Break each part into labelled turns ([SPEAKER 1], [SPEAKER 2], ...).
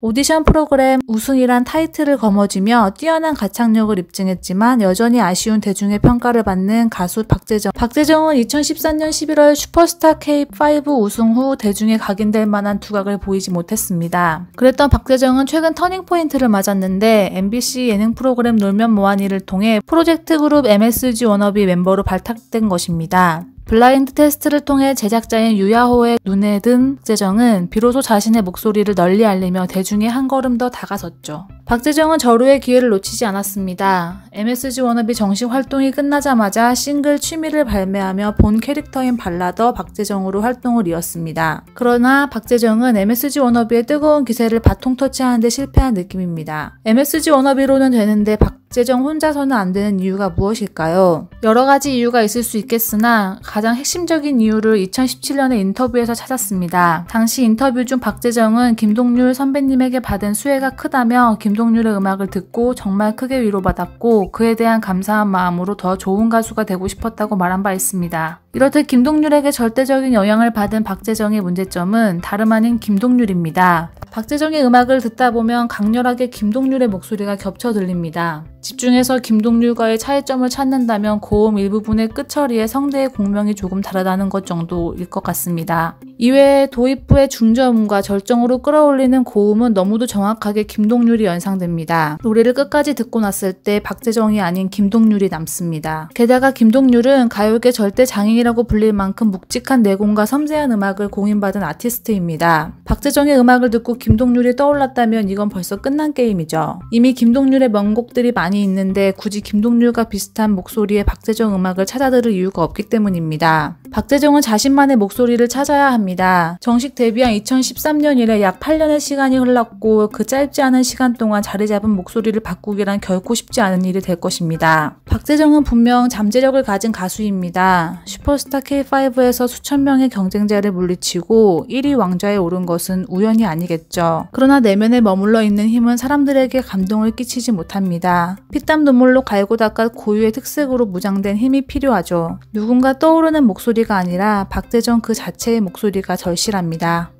[SPEAKER 1] 오디션 프로그램 우승이란 타이틀을 거머쥐며 뛰어난 가창력을 입증했지만 여전히 아쉬운 대중의 평가를 받는 가수 박재정. 박재정은 2013년 11월 슈퍼스타 K5 우승 후 대중에 각인될 만한 두각을 보이지 못했습니다. 그랬던 박재정은 최근 터닝포인트를 맞았는데 MBC 예능 프로그램 놀면 뭐하니를 통해 프로젝트 그룹 MSG 워너비 멤버로 발탁된 것입니다. 블라인드 테스트를 통해 제작자인 유야호의 눈에 든재정은 비로소 자신의 목소리를 널리 알리며 대중에 한 걸음 더 다가섰죠. 박재정은 절호의 기회를 놓치지 않았습니다. MSG 워너비 정식 활동이 끝나자마자 싱글 취미를 발매하며 본 캐릭터인 발라더 박재정으로 활동을 이었습니다. 그러나 박재정은 MSG 워너비의 뜨거운 기세를 바통 터치하는데 실패한 느낌입니다. MSG 워너비로는 되는데 박 국제정 혼자서는 안 되는 이유가 무엇일까요? 여러 가지 이유가 있을 수 있겠으나 가장 핵심적인 이유를 2 0 1 7년에 인터뷰에서 찾았습니다. 당시 인터뷰 중 박재정은 김동률 선배님에게 받은 수혜가 크다며 김동률의 음악을 듣고 정말 크게 위로받았고 그에 대한 감사한 마음으로 더 좋은 가수가 되고 싶었다고 말한 바 있습니다. 이렇듯 김동률에게 절대적인 영향을 받은 박재정의 문제점은 다름 아닌 김동률입니다. 박재정의 음악을 듣다 보면 강렬하게 김동률의 목소리가 겹쳐 들립니다. 집중해서 김동률과의 차이점을 찾는다면 고음 일부분의 끝처리에 성대의 공명이 조금 다르다는 것 정도일 것 같습니다. 이외에 도입부의 중저음과 절정으로 끌어올리는 고음은 너무도 정확하게 김동률이 연상됩니다. 노래를 끝까지 듣고 났을 때 박재정이 아닌 김동률이 남습니다. 게다가 김동률은 가요계 절대 장인이라고 불릴 만큼 묵직한 내공과 섬세한 음악을 공인받은 아티스트입니다. 박재정의 음악을 듣고 김동률이 떠올랐다면 이건 벌써 끝난 게임이죠. 이미 김동률의 명곡들이 많이 있는데 굳이 김동률과 비슷한 목소리의 박재정 음악을 찾아 들을 이유가 없기 때문입니다. 박재정은 자신만의 목소리를 찾아야 합니다. 정식 데뷔한 2013년 이래 약 8년의 시간이 흘렀고 그 짧지 않은 시간 동안 자리 잡은 목소리를 바꾸기란 결코 쉽지 않은 일이 될 것입니다. 박재정은 분명 잠재력을 가진 가수입니다. 슈퍼스타 K5에서 수천 명의 경쟁자를 물리치고 1위 왕좌에 오른 것은 우연이 아니겠죠. 그러나 내면에 머물러 있는 힘은 사람들에게 감동을 끼치지 못합니다. 피땀 눈물로 갈고 닦아 고유의 특색으로 무장된 힘이 필요하죠. 누군가 떠오르는 목소리 목소리가 아니라 박대정 그 자체의 목소리가 절실합니다.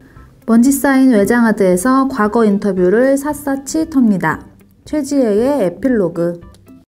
[SPEAKER 1] 먼지 쌓인 외장하드에서 과거 인터뷰를 샅샅이 텁니다. 최지혜의 에필로그